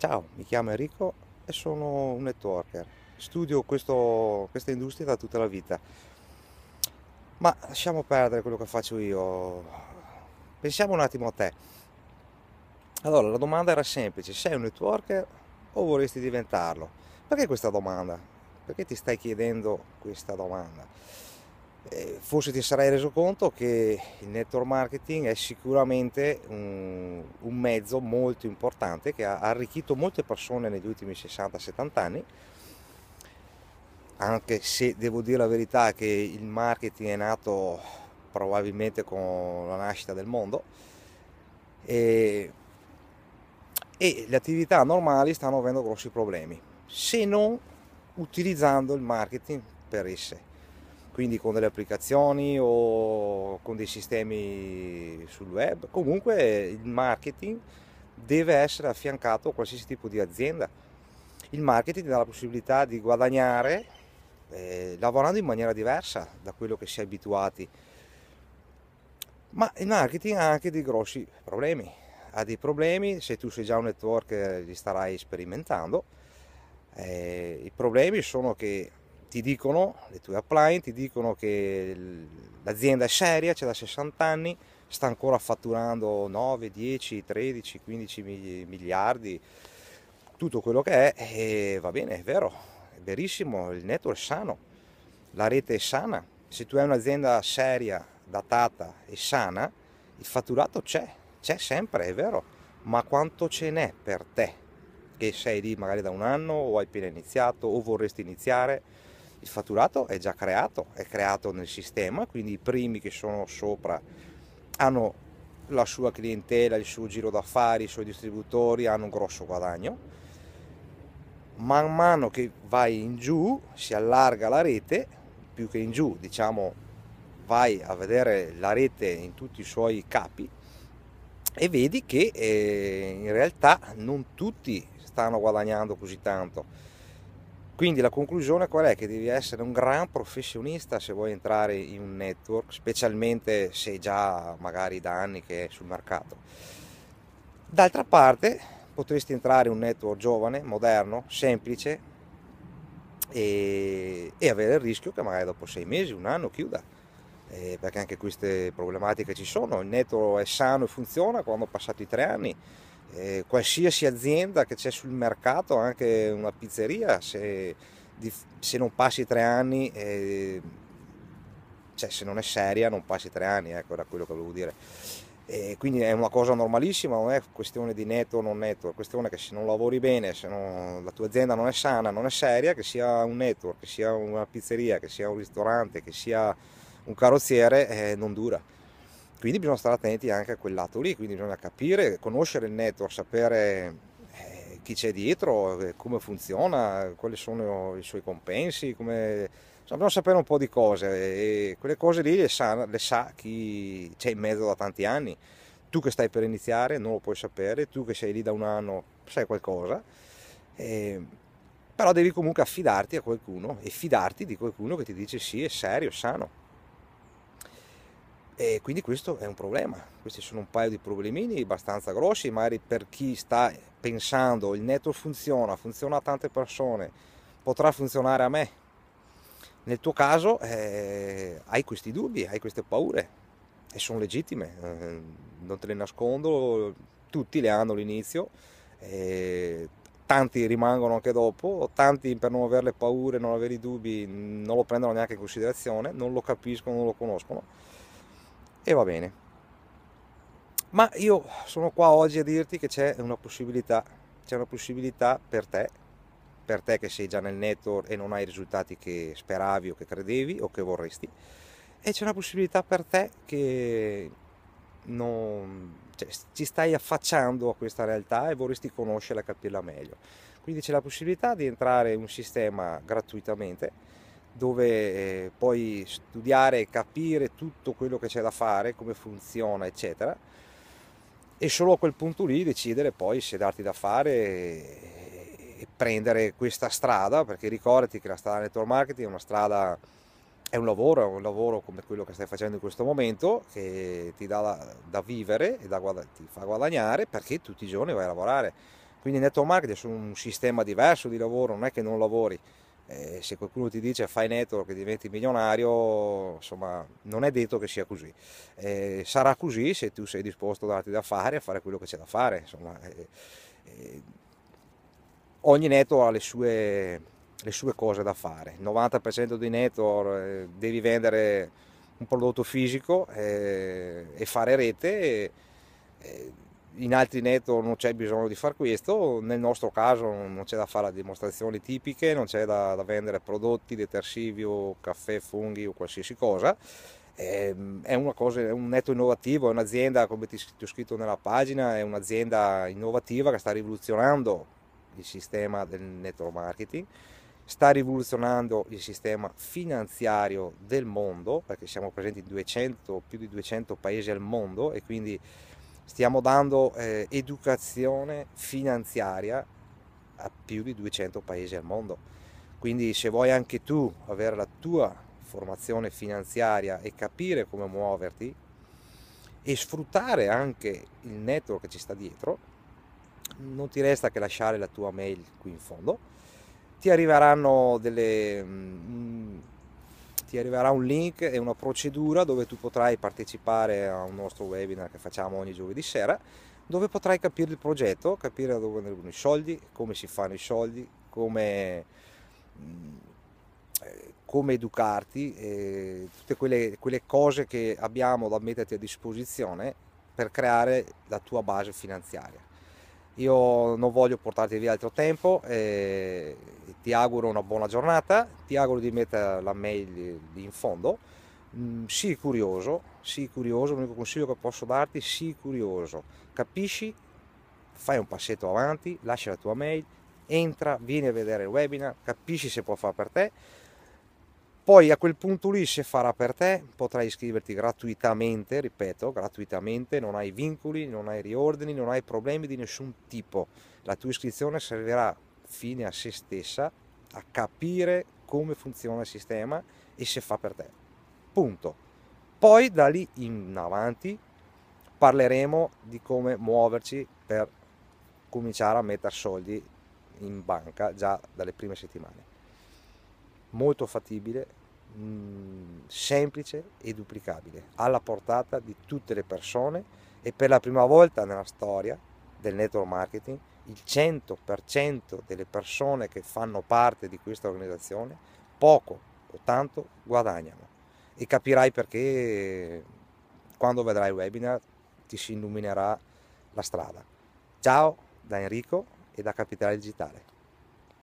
Ciao, mi chiamo Enrico e sono un networker. Studio questo, questa industria da tutta la vita. Ma lasciamo perdere quello che faccio io. Pensiamo un attimo a te. Allora, la domanda era semplice, sei un networker o vorresti diventarlo? Perché questa domanda? Perché ti stai chiedendo questa domanda? Eh, forse ti sarai reso conto che il network marketing è sicuramente un, un, mezzo molto importante che ha arricchito molte persone negli ultimi 60-70 anni, anche se devo dire la verità che il marketing è nato probabilmente con la nascita del mondo e, e le attività normali stanno avendo grossi problemi, se non utilizzando il marketing per esse quindi con delle applicazioni o con dei sistemi sul web. Comunque il marketing deve essere affiancato a qualsiasi tipo di azienda. Il marketing dà la possibilità di guadagnare eh, lavorando in maniera diversa da quello che si è abituati. Ma il marketing ha anche dei grossi problemi. Ha dei problemi, se tu sei già un network li starai sperimentando. Eh, I problemi sono che ti dicono, le tue appliance ti dicono che l'azienda è seria, c'è da 60 anni, sta ancora fatturando 9, 10, 13, 15 miliardi, tutto quello che è, e va bene, è vero, è verissimo, il network è sano, la rete è sana, se tu hai un'azienda seria, datata e sana, il fatturato c'è, c'è sempre, è vero, ma quanto ce n'è per te? Che sei lì magari da un anno o hai appena iniziato o vorresti iniziare? il fatturato è già creato, è creato nel sistema, quindi i primi che sono sopra hanno la sua clientela, il suo giro d'affari, i suoi distributori, hanno un grosso guadagno. Man mano che vai in giù, si allarga la rete, più che in giù, diciamo vai a vedere la rete in tutti i suoi capi e vedi che eh, in realtà non tutti stanno guadagnando così tanto quindi la conclusione qual è? Che devi essere un gran professionista se vuoi entrare in un network, specialmente se già magari da anni che è sul mercato. D'altra parte potresti entrare in un network giovane, moderno, semplice e, e avere il rischio che magari dopo sei mesi, un anno chiuda, eh, perché anche queste problematiche ci sono. Il network è sano e funziona quando passati tre anni eh, qualsiasi azienda che c'è sul mercato, anche una pizzeria, se, se non passi tre anni, eh, cioè se non è seria non passi tre anni, ecco era quello che volevo dire. E quindi è una cosa normalissima, non è questione di netto o non netto, è questione che se non lavori bene, se non, la tua azienda non è sana, non è seria, che sia un network, che sia una pizzeria, che sia un ristorante, che sia un carrozziere, eh, non dura. Quindi bisogna stare attenti anche a quel lato lì, quindi bisogna capire, conoscere il network, sapere eh, chi c'è dietro, eh, come funziona, quali sono i suoi compensi, come... dobbiamo sapere un po' di cose e quelle cose lì le sa, le sa chi c'è in mezzo da tanti anni. Tu che stai per iniziare non lo puoi sapere, tu che sei lì da un anno sai qualcosa. E ehm, però devi comunque affidarti a qualcuno e fidarti di qualcuno che ti dice sì, è serio, è sano. E quindi questo è un problema, questi sono un paio di problemini abbastanza grossi, magari per chi sta pensando il network funziona, funziona a tante persone, potrà funzionare a me. Nel tuo caso eh, hai questi dubbi, hai queste paure e sono legittime, eh, non te le nascondo, tutti le hanno all'inizio, eh, tanti rimangono anche dopo, tanti per non avere le paure, non avere i dubbi, non lo prendono neanche in considerazione, non lo capiscono, non lo conoscono e va bene. Ma io sono qua oggi a dirti che c'è una possibilità, c'è una possibilità per te, per te che sei già nel network e non hai i risultati che speravi o che credevi o che vorresti, e c'è una possibilità per te che non, cioè, ci stai affacciando a questa realtà e vorresti conoscerla e capirla meglio. Quindi c'è la possibilità di entrare in un sistema gratuitamente dove eh, puoi studiare e capire tutto quello che c'è da fare, come funziona, eccetera. E solo a quel punto lì decidere poi se darti da fare e prendere questa strada, perché ricordati che la strada del network marketing è una strada, è un lavoro, è un lavoro come quello che stai facendo in questo momento, che ti dà da, da vivere e da, ti fa guadagnare perché tutti i giorni vai a lavorare. Quindi il network marketing è un sistema diverso di lavoro, non è che non lavori, eh, se qualcuno ti dice fai network e diventi milionario, insomma, non è detto che sia così. Eh, sarà così se tu sei disposto a darti da fare, a fare quello che c'è da fare. Insomma, eh, eh. ogni network ha le sue, le sue, cose da fare. Il 90% dei network eh, devi vendere un prodotto fisico eh, e fare rete. E, in altri netto non c'è bisogno di fare questo, nel nostro caso non c'è da fare dimostrazioni tipiche, non c'è da, da vendere prodotti, detersivi o caffè, funghi o qualsiasi cosa, ehm, è, cosa, è, un netto innovativo, è un'azienda, come ti, ti ho scritto nella pagina, è un'azienda innovativa che sta rivoluzionando il sistema del network marketing, sta rivoluzionando il sistema finanziario del mondo, perché siamo presenti in 200, più di 200 paesi al mondo e quindi stiamo dando eh, educazione finanziaria a più di 200 paesi al mondo. Quindi se vuoi anche tu avere la tua formazione finanziaria e capire come muoverti e sfruttare anche il network che ci sta dietro, non ti resta che lasciare la tua mail qui in fondo. Ti arriveranno delle... Mm, ti arriverà un link e una procedura dove tu potrai partecipare a un nostro webinar che facciamo ogni giovedì sera, dove potrai capire il progetto, capire da dove vengono i soldi, come si fanno i soldi, come, mm, eh, come educarti, tutte quelle, quelle cose che abbiamo da metterti a disposizione per creare la tua base finanziaria. Io non voglio portarti via altro tempo. Eh, ti auguro una buona giornata, ti auguro di mettere la mail lì in fondo, mm, sii curioso, sii curioso, l'unico consiglio che posso darti, sii curioso, capisci, fai un passetto avanti, lascia la tua mail, entra, vieni a vedere il webinar, capisci se può fare per te, poi a quel punto lì se farà per te potrai iscriverti gratuitamente, ripeto, gratuitamente, non hai vincoli, non hai riordini, non hai problemi di nessun tipo. La tua iscrizione servirà fine a se stessa a capire come funziona il sistema e se fa per te. Punto. Poi da lì in avanti parleremo di come muoverci per cominciare a mettere soldi in banca già dalle prime settimane. Molto fattibile, mm, semplice e duplicabile, alla portata di tutte le persone e per la prima volta nella storia del network marketing il 100% delle persone che fanno parte di questa organizzazione poco o tanto guadagnano e capirai perché quando vedrai il webinar ti si illuminerà la strada. Ciao da Enrico e da Capitale Digitale.